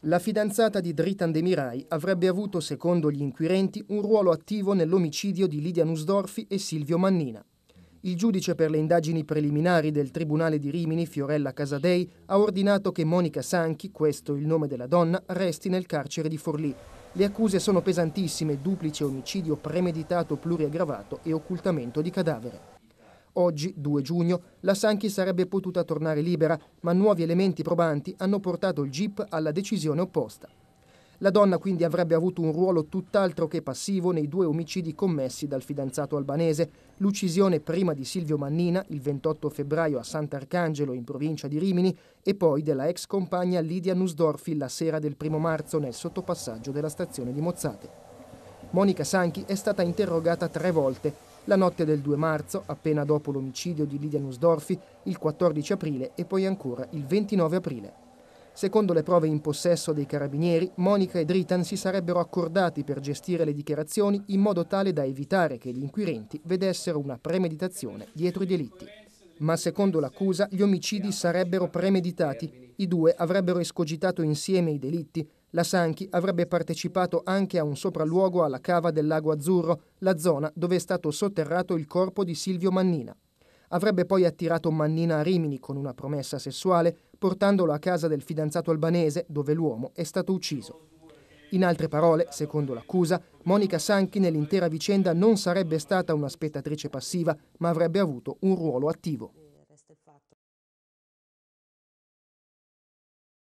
La fidanzata di Dritan Demirai avrebbe avuto, secondo gli inquirenti, un ruolo attivo nell'omicidio di Lidia Nusdorfi e Silvio Mannina. Il giudice per le indagini preliminari del Tribunale di Rimini, Fiorella Casadei, ha ordinato che Monica Sanchi, questo il nome della donna, resti nel carcere di Forlì. Le accuse sono pesantissime, duplice omicidio premeditato pluriaggravato e occultamento di cadavere. Oggi, 2 giugno, la Sanchi sarebbe potuta tornare libera, ma nuovi elementi probanti hanno portato il GIP alla decisione opposta. La donna quindi avrebbe avuto un ruolo tutt'altro che passivo nei due omicidi commessi dal fidanzato albanese, l'uccisione prima di Silvio Mannina il 28 febbraio a Sant'Arcangelo in provincia di Rimini e poi della ex compagna Lidia Nusdorfi la sera del 1 marzo nel sottopassaggio della stazione di Mozzate. Monica Sanchi è stata interrogata tre volte la notte del 2 marzo, appena dopo l'omicidio di Lidia Nusdorfi, il 14 aprile e poi ancora il 29 aprile. Secondo le prove in possesso dei carabinieri, Monica e Dritan si sarebbero accordati per gestire le dichiarazioni in modo tale da evitare che gli inquirenti vedessero una premeditazione dietro i delitti. Ma secondo l'accusa gli omicidi sarebbero premeditati, i due avrebbero escogitato insieme i delitti, la Sanchi avrebbe partecipato anche a un sopralluogo alla cava del Lago Azzurro, la zona dove è stato sotterrato il corpo di Silvio Mannina. Avrebbe poi attirato Mannina a Rimini con una promessa sessuale, portandolo a casa del fidanzato albanese, dove l'uomo è stato ucciso. In altre parole, secondo l'accusa, Monica Sanchi nell'intera vicenda non sarebbe stata una spettatrice passiva, ma avrebbe avuto un ruolo attivo.